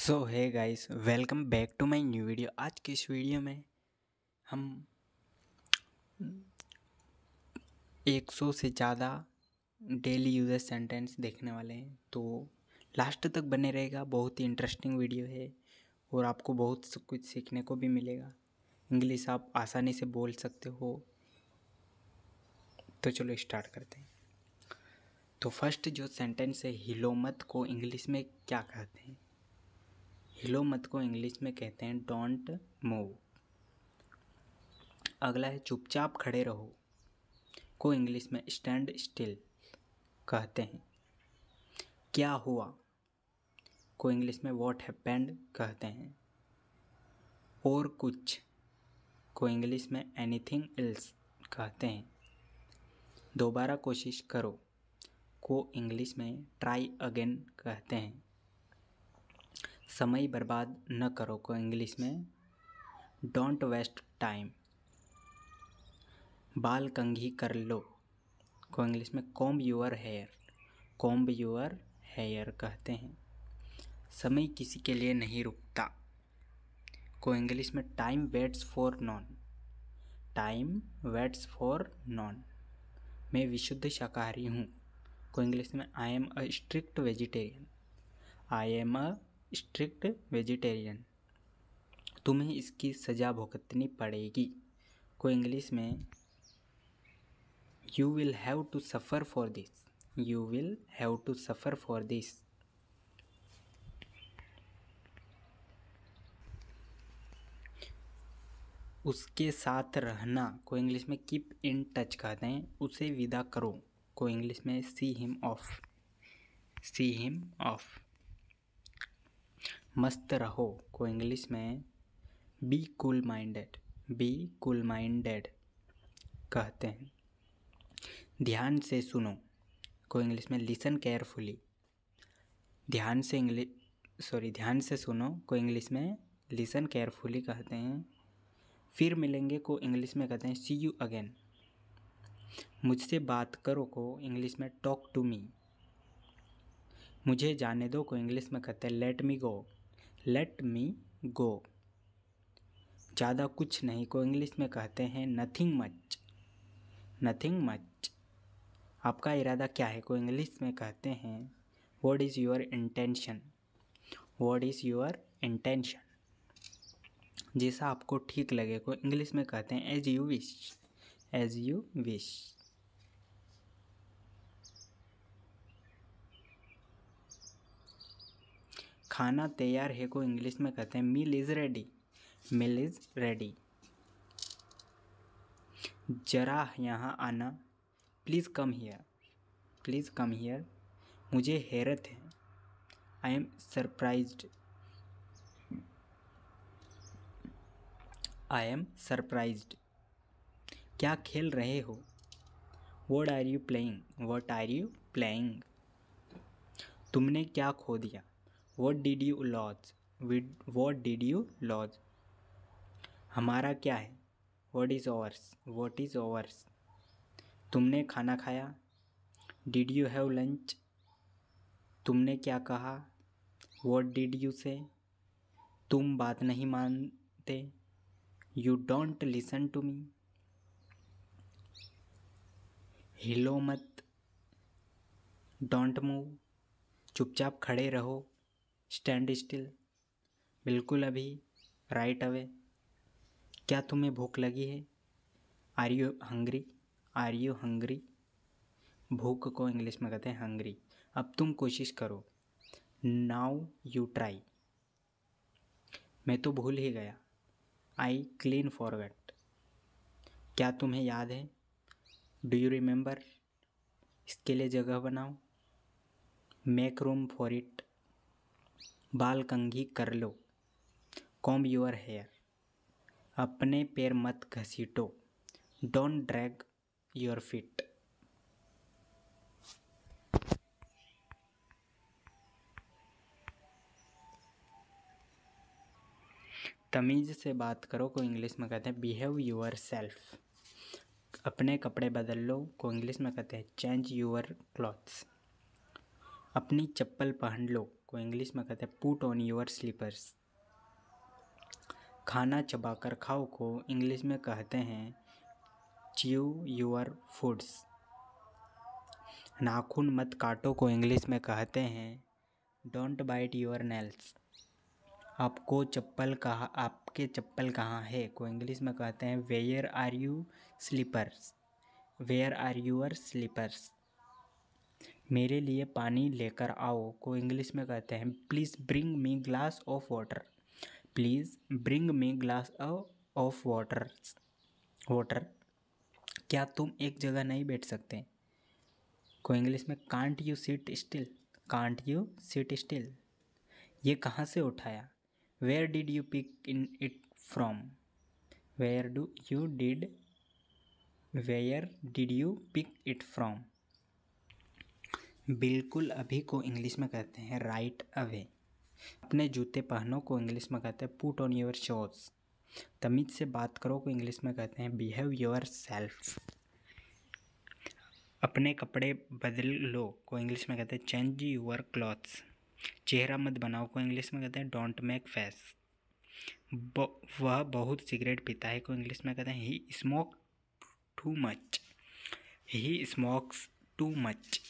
so hi guys welcome back to my new video आज के इस वीडियो में हम एक सौ से ज़्यादा डेली यूजर सेंटेंस देखने वाले हैं तो लास्ट तक बने रहेगा बहुत ही इंटरेस्टिंग वीडियो है और आपको बहुत कुछ सीखने को भी मिलेगा इंग्लिश आप आसानी से बोल सकते हो तो चलो स्टार्ट करते हैं तो फर्स्ट जो सेंटेंस है हिलोमत को इंग्लिश में क्या कहते हैं हिलो मत को इंग्लिश में कहते हैं डोंट मूव अगला है चुपचाप खड़े रहो को इंग्लिश में स्टैंड स्टिल कहते हैं क्या हुआ को इंग्लिश में वॉट हैपेंड कहते हैं और कुछ को इंग्लिश में एनीथिंग एल्स कहते हैं दोबारा कोशिश करो को इंग्लिश में ट्राई अगेन कहते हैं समय बर्बाद न करो को इंग्लिश में डोंट वेस्ट टाइम बाल कंघी कर लो को इंग्लिश में comb your hair comb your hair कहते हैं समय किसी के लिए नहीं रुकता को इंग्लिश में time waits for none time waits for none मैं विशुद्ध शाकाहारी हूँ को इंग्लिश में I am a strict vegetarian I am a strict vegetarian तुम्हें इसकी सज़ा भुगतनी पड़ेगी को इंग्लिश में you will have to suffer for this you will have to suffer for this उसके साथ रहना को इंग्लिश में कीप इन टच कहते हैं उसे विदा करो को इंग्लिश में see him off see him off मस्त रहो को इंग्लिश में be cool minded be cool minded कहते हैं ध्यान से सुनो को इंग्लिश में लिसन केयरफुली ध्यान से इंग्लिश सॉरी ध्यान से सुनो को इंग्लिश में लिसन केयरफुली कहते हैं फिर मिलेंगे को इंग्लिश में कहते हैं सी यू अगेन मुझसे बात करो को इंग्लिश में टॉक टू मी मुझे जाने दो को इंग्लिश में कहते हैं let me go let me गो ज़्यादा कुछ नहीं को इंग्लिश में कहते हैं नथिंग मच नथिंग मच आपका इरादा क्या है को इंग्लिश में कहते हैं what is your intention what is your intention जैसा आपको ठीक लगे को इंग्लिश में कहते हैं as you wish as you wish खाना तैयार है को इंग्लिश में कहते हैं meal is ready meal is ready जरा यहाँ आना please come here please come here मुझे हैरत है I am surprise I am surprise क्या खेल रहे हो what are you playing what are you playing तुमने क्या खो दिया what did you lose with what did you lose हमारा क्या है what is ours what is ours तुमने खाना खाया डिड यू हैव लंच तुमने क्या कहा वॉट डिड यू से तुम बात नहीं मानते you don't listen to me हिलो मत डोंट मूव चुपचाप खड़े रहो स्टैंड स्टिल बिल्कुल अभी राइट अवे क्या तुम्हें भूख लगी है are you hungry are you hungry भूख को इंग्लिश में कहते हैं हंग्री अब तुम कोशिश करो नाउ यू ट्राई मैं तो भूल ही गया आई क्लीन फॉरगेट क्या तुम्हें याद है डू यू रिमेंबर इसके लिए जगह बनाओ मेक रूम फॉर इट बाल कंघी कर लो कॉम्ब योर हेयर अपने पैर मत घसीटो डोंट ड्रैग योर फिट तमीज़ से बात करो को इंग्लिश में कहते हैं बिहेव योर सेल्फ अपने कपड़े बदल लो को इंग्लिश में कहते हैं चेंज योर क्लॉथ्स अपनी चप्पल पहन लो को इंग्लिश में कहते हैं पुट ऑन योर स्लीपर्स खाना चबाकर खाओ को इंग्लिश में कहते हैं च्यू योर फूड्स नाखून मत काटो को इंग्लिश में कहते हैं डोंट बाइट योर नेल्स आपको चप्पल कहाँ आपके चप्पल कहाँ है को इंग्लिश में कहते हैं where are you slippers where are your slippers मेरे लिए पानी लेकर आओ को इंग्लिश में कहते हैं please bring me glass of water please bring me glass of water water क्या तुम एक जगह नहीं बैठ सकते को इंग्लिश में can't you sit still can't you sit still ये कहाँ से उठाया where did you pick in it from where do you did where did you pick it from बिल्कुल अभी को इंग्लिश में कहते हैं राइट अवे अपने जूते पहनो को इंग्लिश में कहते हैं पुट ऑन योर शोज़ तमीज से बात करो को इंग्लिश में कहते हैं बिहेव योर सेल्फ अपने कपड़े बदल लो को इंग्लिश में कहते हैं चेंज योर क्लॉथ्स चेहरा मत बनाओ को इंग्लिश में कहते हैं डोंट मेक फेस वह बहुत सिगरेट पीता है को इंग्लिश में कहते हैं he smoke too much he smokes too much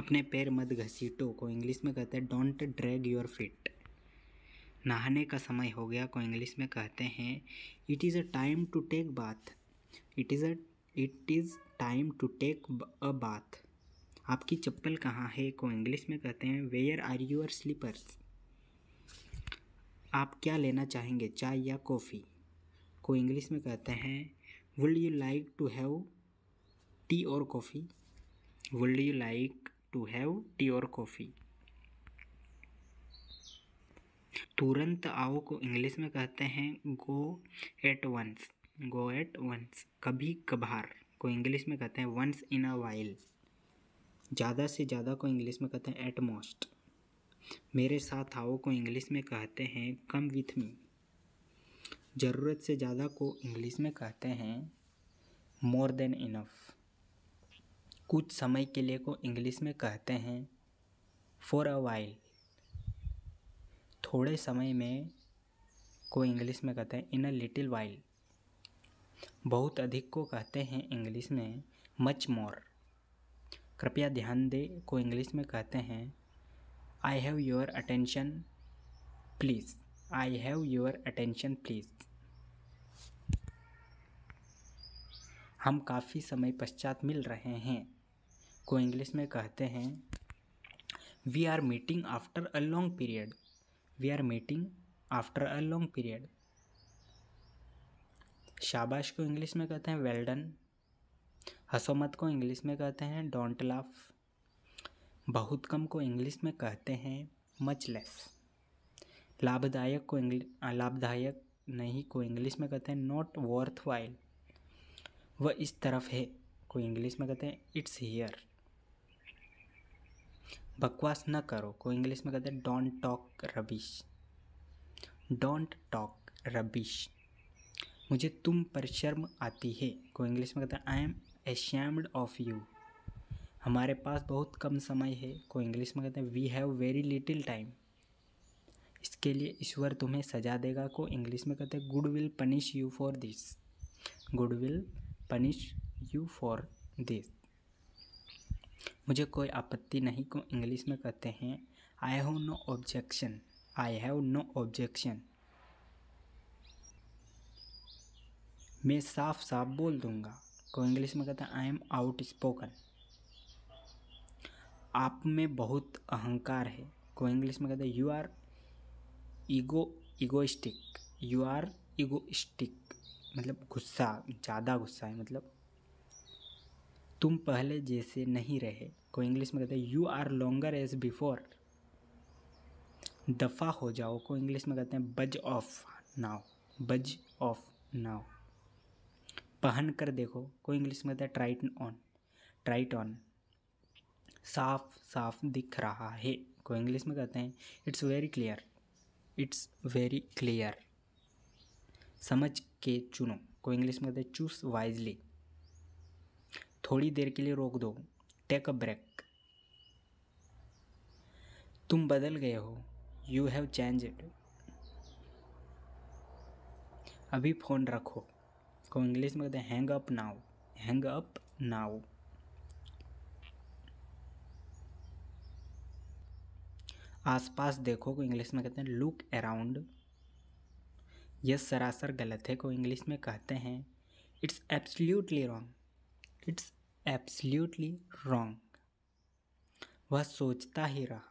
अपने पैर मत घसीटो को इंग्लिश में कहते हैं डोंट ड्रैग योर फिट नहाने का समय हो गया को इंग्लिश में कहते हैं it is a time to take bath it is a it is time to take a bath आपकी चप्पल कहाँ है को इंग्लिश में कहते हैं वेयर आर यूर स्लीपर्स आप क्या लेना चाहेंगे चाय या कॉफ़ी को इंग्लिश में कहते हैं would you like to have tea और coffee would you like to have tea और कॉफ़ी तुरंत आओ को इंग्लिश में कहते हैं go at once go at once कभी कभार को इंग्लिश में कहते हैं वंस इन अ वाइल ज़्यादा से ज़्यादा को इंग्लिश में कहते हैं एट मोस्ट मेरे साथ आओ को इंग्लिश में कहते हैं कम विथ मी ज़रूरत से ज़्यादा को इंग्लिश में कहते हैं मोर देन इनफ़ कुछ समय के लिए को इंग्लिश में कहते हैं फॉर अ वाइल थोड़े समय में को इंग्लिश में कहते हैं इन अ लिटिल वाइल बहुत अधिक को कहते हैं इंग्लिश में मच मोर कृपया ध्यान दे को इंग्लिश में कहते हैं I have your attention please I have your attention please हम काफ़ी समय पश्चात मिल रहे हैं को इंग्लिश में कहते हैं we are meeting after a long period we are meeting after a long period शाबाश को इंग्लिश में कहते हैं वेल्डन हसोमत को इंग्लिश में कहते हैं डोंट लाफ बहुत कम को इंग्लिश में कहते हैं मच लेस लाभदायक को इंग्लिश लाभदायक नहीं को इंग्लिश में कहते हैं नॉट वर्थ वाइल वह इस तरफ है को इंग्लिश में कहते हैं इट्स हियर बकवास ना करो को इंग्लिश में कहते हैं don't talk rubbish don't talk rubbish मुझे तुम पर शर्म आती है को इंग्लिश में कहते हैं I am ashamed of you हमारे पास बहुत कम समय है को इंग्लिश में कहते हैं we have very little time इसके लिए ईश्वर तुम्हें सजा देगा को इंग्लिश में कहते हैं God will punish you for this God will punish you for this मुझे कोई आपत्ति नहीं को इंग्लिश में कहते हैं I have no objection I have no objection मैं साफ साफ बोल दूंगा को इंग्लिश में कहते हैं आई एम आउट स्पोकन आप में बहुत अहंकार है को इंग्लिश में कहते हैं you are ego egoistic you are egoistic मतलब गुस्सा ज़्यादा गुस्सा है मतलब तुम पहले जैसे नहीं रहे कोई इंग्लिश में कहते हैं you are longer as before दफ़ा हो जाओ को इंग्लिश में कहते हैं बज ऑफ नाव बज ऑफ नाव पहन कर देखो को इंग्लिश में कहते हैं ट्राइट ऑन ट्राइट ऑन साफ साफ दिख रहा है को इंग्लिश में कहते हैं it's very clear it's very clear समझ के चुनो को इंग्लिश में कहते हैं चूज वाइजली थोड़ी देर के लिए रोक दो टेक अ ब्रेक तुम बदल गए हो यू हैव चेंज अभी फ़ोन रखो को इंग्लिश में कहते हैं hang up now hang up now आसपास देखो को इंग्लिश में कहते हैं लुक अराउंड यह सरासर गलत है को इंग्लिश में कहते हैं it's absolutely wrong it's absolutely wrong वह सोचता ही रहा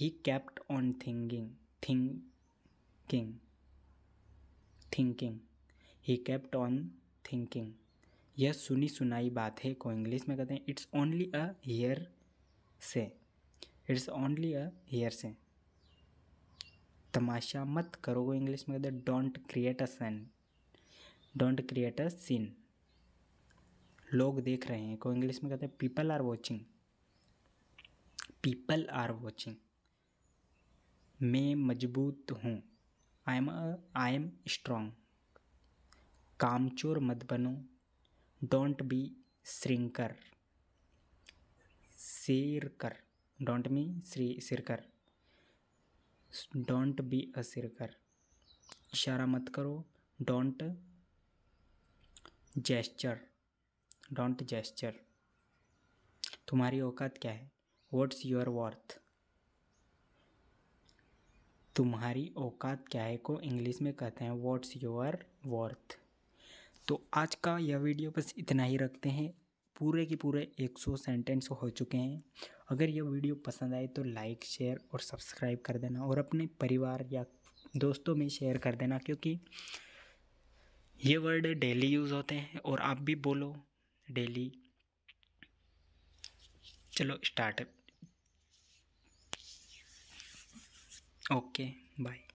he kept on thinking thinking thinking he kept on thinking यह सुनी सुनाई बात है को इंग्लिश में कहते हैं it's only a hearsay it's only a hearsay तमाशा मत करो को इंग्लिश में कहते हैं don't create a scene don't create a scene लोग देख रहे हैं को इंग्लिश में कहते हैं people are watching people are watching मैं मजबूत हूँ I am I am strong कामचोर मत बनो don't be shirker shirker don't me श्री shirker don't be a shirker इशारा मत करो डोंट जेस्चर डोंट जेस्चर तुम्हारी औकात क्या है वॉट्स योर वर्थ तुम्हारी औकात क्या है को इंग्लिश में कहते हैं वॉट्स योर वर्थ तो आज का यह वीडियो बस इतना ही रखते हैं पूरे के पूरे 100 सेंटेंस हो चुके हैं अगर यह वीडियो पसंद आए तो लाइक शेयर और सब्सक्राइब कर देना और अपने परिवार या दोस्तों में शेयर कर देना क्योंकि ये वर्ड डेली यूज़ होते हैं और आप भी बोलो डेली चलो स्टार्ट ओके बाय